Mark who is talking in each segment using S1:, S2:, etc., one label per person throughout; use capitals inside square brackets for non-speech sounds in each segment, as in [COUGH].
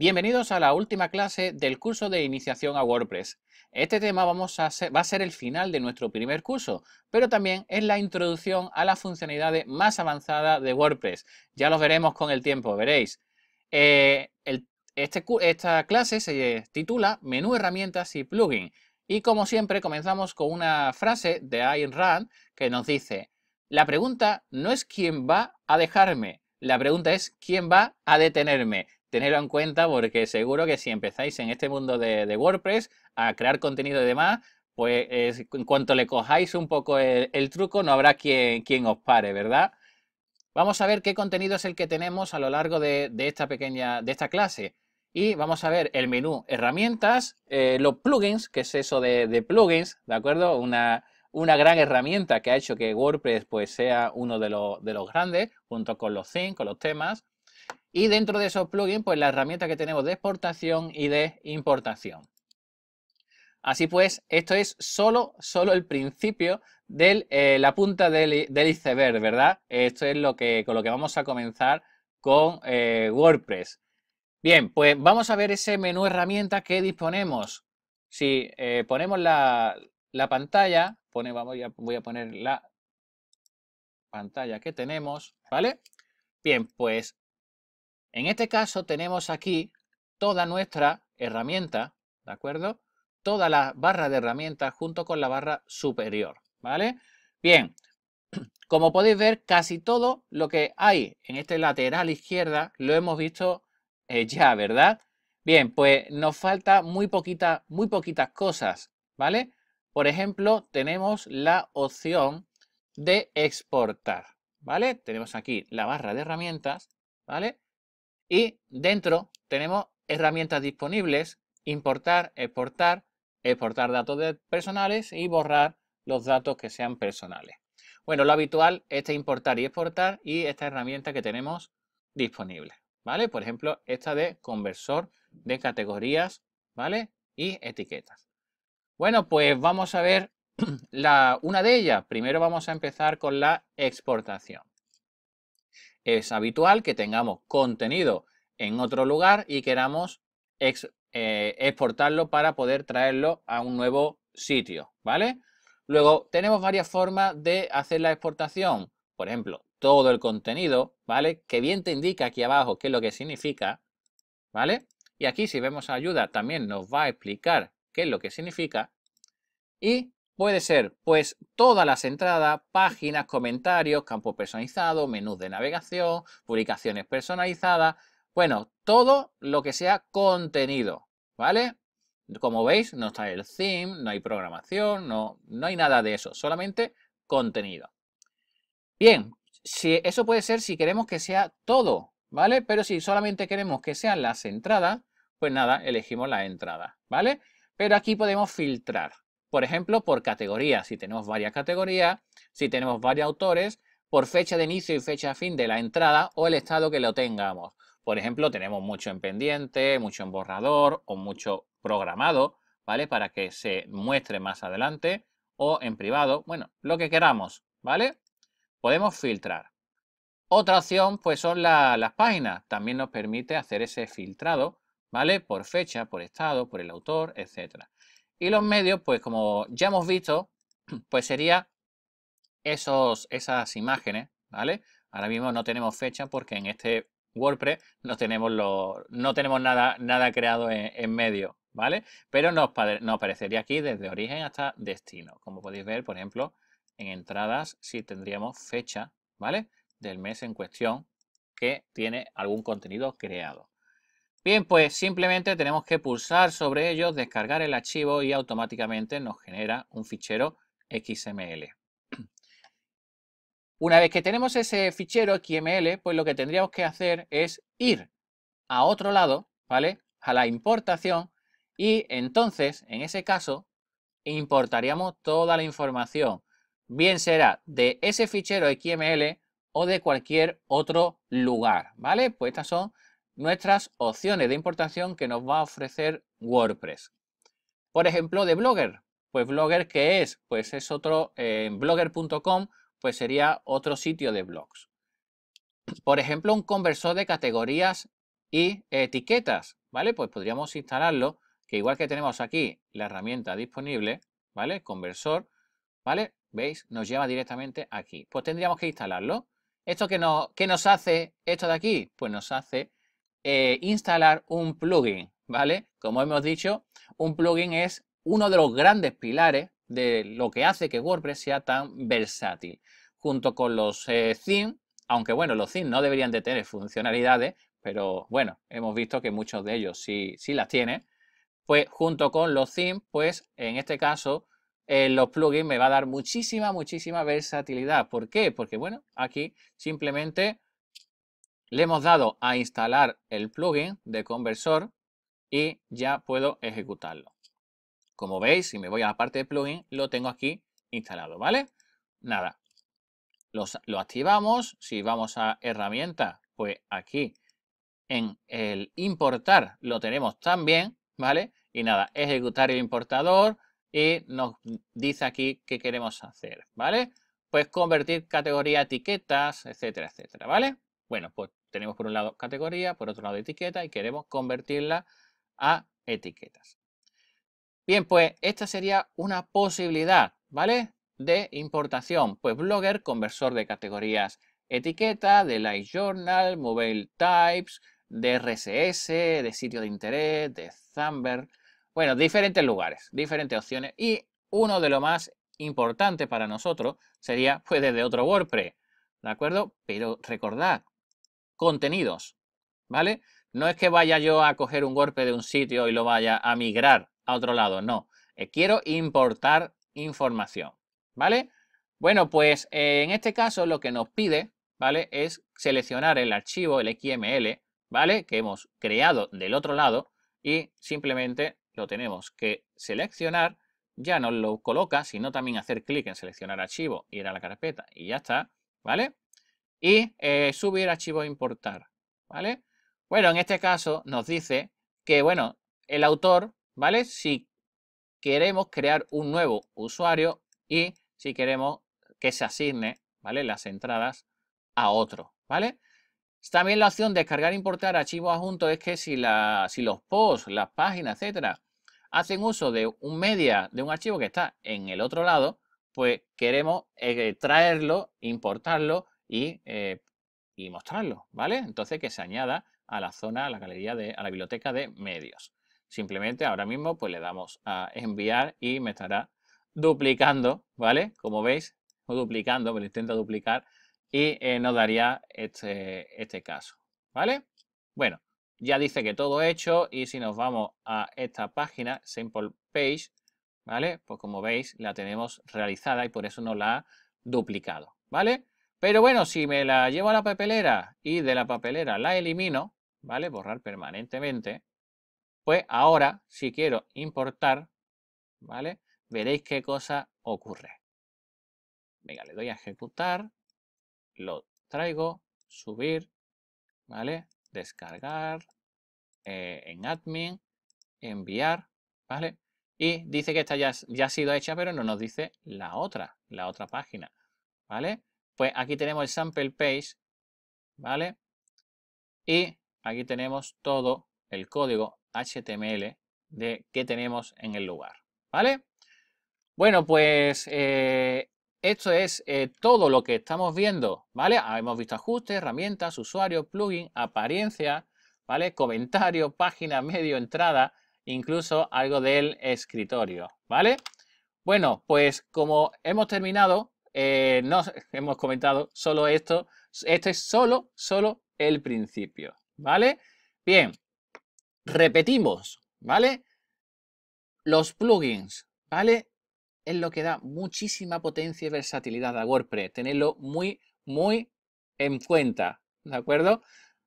S1: Bienvenidos a la última clase del curso de iniciación a WordPress. Este tema va a ser el final de nuestro primer curso, pero también es la introducción a las funcionalidades más avanzadas de WordPress. Ya lo veremos con el tiempo, veréis. Eh, este esta clase se titula Menú herramientas y plugin. Y como siempre comenzamos con una frase de Ayn Rand que nos dice, la pregunta no es quién va a dejarme, la pregunta es quién va a detenerme tenerlo en cuenta porque seguro que si empezáis en este mundo de, WordPress a crear contenido y demás, pues en cuanto le cojáis un poco el, truco, no habrá quien, quien, os pare, ¿verdad? Vamos a ver qué contenido es el que tenemos a lo largo de, esta pequeña, de esta clase. Y vamos a ver el menú herramientas, eh, los plugins, que es eso de, plugins, ¿de acuerdo? Una, una gran herramienta que ha hecho que WordPress pues, sea uno de, los, de los grandes, junto con los themes, con los temas. Y dentro de esos plugins, pues la herramienta que tenemos de exportación y de importación. Así pues, esto es solo, solo el principio de eh, la punta del, iceberg, ¿verdad? Esto es lo que, con lo que vamos a comenzar con eh, WordPress. Bien, pues vamos a ver ese menú herramientas que disponemos. Si eh, ponemos la, pantalla, voy a poner la pantalla que tenemos, ¿vale? Bien, pues en este caso tenemos aquí toda nuestra herramienta, ¿de acuerdo? Toda la barra de herramientas junto con la barra superior, ¿vale? Bien, [CLEARS THROAT] como podéis ver, casi todo lo que hay en este lateral izquierda lo hemos visto eh, ya, ¿verdad? Bien, pues nos falta muy, poquita, muy poquitas cosas, ¿vale? Por ejemplo, tenemos la opción de exportar, ¿vale? Tenemos aquí la barra de herramientas, ¿vale? Y dentro tenemos herramientas disponibles, importar, exportar, exportar datos personales y borrar los datos que sean personales. Bueno, lo habitual es este importar y exportar y esta herramienta que tenemos disponible, ¿vale? Por ejemplo, esta de conversor de categorías, ¿vale? Y etiquetas. Bueno, pues vamos a ver [CLEARS THROAT] una de ellas. Primero vamos a empezar con la exportación. Es habitual que tengamos contenido en otro lugar y queramos eh, exportarlo para poder traerlo a un nuevo sitio, ¿vale? Luego tenemos varias formas de hacer la exportación. Por ejemplo, todo el contenido, ¿vale? Que bien te indica aquí abajo qué es lo que significa, ¿vale? Y aquí si vemos ayuda también nos va a explicar qué es lo que significa. Y Puede ser pues todas las entradas, páginas, comentarios, campo personalizado, menús de navegación, publicaciones personalizadas, bueno, todo lo que sea contenido, ¿vale? Como veis, no está el theme, no hay programación, no, no hay nada de eso, solamente contenido. Bien, si, eso puede ser si queremos que sea todo, ¿vale? Pero si solamente queremos que sean las entradas, pues nada, elegimos las entradas, ¿vale? Pero aquí podemos filtrar, por ejemplo, por categoría. Si tenemos varias categorías, si tenemos varios autores, por fecha de inicio y fecha de fin de la entrada o el estado que lo tengamos. Por ejemplo, tenemos mucho en pendiente, mucho en borrador o mucho programado, ¿vale? Para que se muestre más adelante o en privado, bueno, lo que queramos, ¿vale? Podemos filtrar. Otra opción, pues son las páginas. También nos permite hacer ese filtrado, ¿vale? Por fecha, por estado, por el autor, etcétera. Y los medios, pues como ya hemos visto, [CLEARS THROAT] pues sería esos, esas imágenes, ¿vale? Ahora mismo no tenemos fecha porque en este WordPress no tenemos, no tenemos nada, nada creado en, medio, ¿vale? Pero nos, nos, aparecería aquí desde origen hasta destino. Como podéis ver, por ejemplo, en entradas sí tendríamos fecha, ¿vale? Del mes en cuestión que tiene algún contenido creado. Bien, pues simplemente tenemos que pulsar sobre ellos, descargar el archivo y automáticamente nos genera un fichero XML. [CLEARS THROAT] Una vez que tenemos ese fichero XML, pues lo que tendríamos que hacer es ir a otro lado, ¿vale? A la importación y entonces, en ese caso, importaríamos toda la información, bien será de ese fichero XML o de cualquier otro lugar, ¿vale? Pues estas son nuestras opciones de importación que nos va a ofrecer WordPress. Por ejemplo, de Blogger. Pues Blogger, ¿qué es? Pues es otro, en blogger.com, pues sería otro sitio de blogs. Por ejemplo, un conversor de categorías y etiquetas, ¿vale? Pues podríamos instalarlo, que igual que tenemos aquí la herramienta disponible, ¿vale? Conversor, ¿vale? ¿Veis? Nos lleva directamente aquí. Pues tendríamos que instalarlo. ¿Esto que no, qué nos hace esto de aquí? Pues nos hace eh, instalar un plugin, ¿vale? Como hemos dicho, un plugin es uno de los grandes pilares de lo que hace que WordPress sea tan versátil. Junto con los eh, themes, aunque bueno, los themes no deberían de tener funcionalidades, pero bueno, hemos visto que muchos de ellos sí, sí las tienen. Pues junto con los themes, pues en este caso eh, los plugins me va a dar muchísima, muchísima versatilidad. ¿Por qué? Porque bueno, aquí simplemente le hemos dado a instalar el plugin de conversor y ya puedo ejecutarlo. Como veis, si me voy a la parte de plugin, lo tengo aquí instalado, ¿vale? Nada, lo activamos. Si vamos a herramientas, pues aquí en el importar lo tenemos también, ¿vale? Y nada, ejecutar el importador y nos dice aquí qué queremos hacer, ¿vale? Pues convertir categoría etiquetas, etcétera, etcétera, ¿vale? Bueno, pues tenemos por un lado categoría, por otro lado etiqueta y queremos convertirla a etiquetas. Bien, pues esta sería una posibilidad, ¿vale? De importación. Pues Blogger, conversor de categorías etiqueta, de Light Journal, Mobile Types, de RSS, de sitio de interés, de Zamber. Bueno, diferentes lugares, diferentes opciones. Y uno de lo más importante para nosotros sería, pues, desde otro WordPress. ¿De acuerdo? Pero recordad, contenidos, ¿vale? No es que vaya yo a coger un golpe de un sitio y lo vaya a migrar a otro lado, no. Eh, quiero importar información, ¿vale? Bueno, pues eh, en este caso lo que nos pide, ¿vale? Es seleccionar el archivo, el XML, ¿vale? Que hemos creado del otro lado y simplemente lo tenemos que seleccionar, ya nos lo coloca, sino también hacer clic en seleccionar archivo, ir a la carpeta y ya está, ¿vale? y eh, subir archivo importar, ¿vale? Bueno, en este caso nos dice que, bueno, el autor, ¿vale? Si queremos crear un nuevo usuario y si queremos que se asigne, ¿vale? Las entradas a otro, ¿vale? También la opción de descargar e importar archivos adjunto es que si, la, si los posts, las páginas, etcétera, hacen uso de un media de un archivo que está en el otro lado, pues queremos eh, traerlo, importarlo eh, y, mostrarlo, ¿vale? Entonces que se añada a la zona, a la galería, de, a la biblioteca de medios. Simplemente ahora mismo pues le damos a enviar y me estará duplicando, ¿vale? Como veis, duplicando, me lo intenta duplicar y eh, nos daría este, este caso, ¿vale? Bueno, ya dice que todo hecho y si nos vamos a esta página, Simple Page, ¿vale? Pues como veis la tenemos realizada y por eso nos la ha duplicado, ¿vale? Pero bueno, si me la llevo a la papelera y de la papelera la elimino, ¿vale? Borrar permanentemente. Pues ahora, si quiero importar, ¿vale? Veréis qué cosa ocurre. Venga, le doy a ejecutar, lo traigo, subir, ¿vale? Descargar, eh, en admin, enviar, ¿vale? Y dice que esta ya, ya ha sido hecha, pero no nos dice la otra, la otra página, ¿vale? Pues aquí tenemos el sample page, ¿vale? Y aquí tenemos todo el código HTML de que tenemos en el lugar, ¿vale? Bueno, pues eh, esto es eh, todo lo que estamos viendo, ¿vale? Ah, hemos visto ajustes, herramientas, usuarios, plugin, apariencia, ¿vale? Comentario, página, medio, entrada, incluso algo del escritorio, ¿vale? Bueno, pues como hemos terminado, eh, no [LAUGHS] hemos comentado solo esto. Esto es solo, solo el principio, ¿vale? Bien, repetimos, ¿vale? Los plugins, ¿vale? Es lo que da muchísima potencia y versatilidad a WordPress. Tenerlo muy, muy en cuenta, ¿de acuerdo?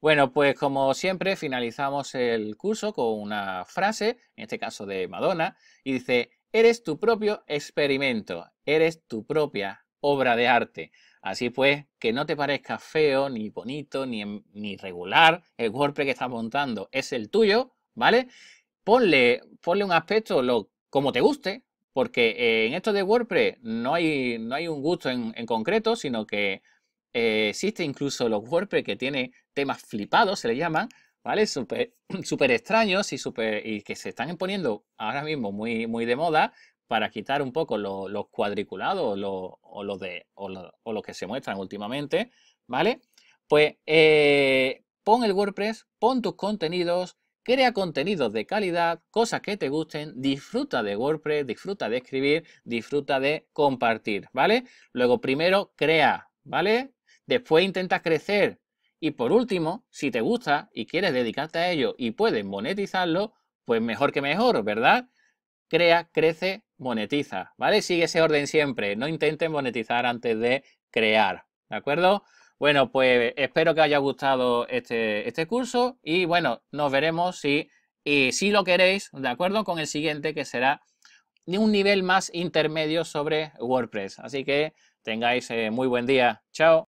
S1: Bueno, pues como siempre finalizamos el curso con una frase, en este caso de Madonna, y dice, eres tu propio experimento, eres tu propia obra de arte. Así pues, que no te parezca feo, ni bonito, ni, ni regular, el WordPress que estás montando es el tuyo, ¿vale? Ponle, ponle un aspecto lo, como te guste, porque en esto de WordPress no hay, no hay un gusto en, concreto, sino que eh, existe incluso los WordPress que tienen temas flipados, se le llaman, ¿vale? Súper super [CLEARS THROAT] extraños y, super, y que se están poniendo ahora mismo muy, muy de moda, para quitar un poco los cuadriculados o los que se muestran últimamente, ¿vale? Pues eh, pon el WordPress, pon tus contenidos, crea contenidos de calidad, cosas que te gusten, disfruta de WordPress, disfruta de escribir, disfruta de compartir, ¿vale? Luego primero crea, ¿vale? Después intenta crecer. Y por último, si te gusta y quieres dedicarte a ello y puedes monetizarlo, pues mejor que mejor, ¿verdad? crea, crece, monetiza, ¿vale? Sigue ese orden siempre, no intenten monetizar antes de crear, ¿de acuerdo? Bueno, pues espero que haya gustado este, este curso y bueno, nos veremos si, si lo queréis, ¿de acuerdo? Con el siguiente que será un nivel más intermedio sobre WordPress. Así que tengáis eh, muy buen día. Chao.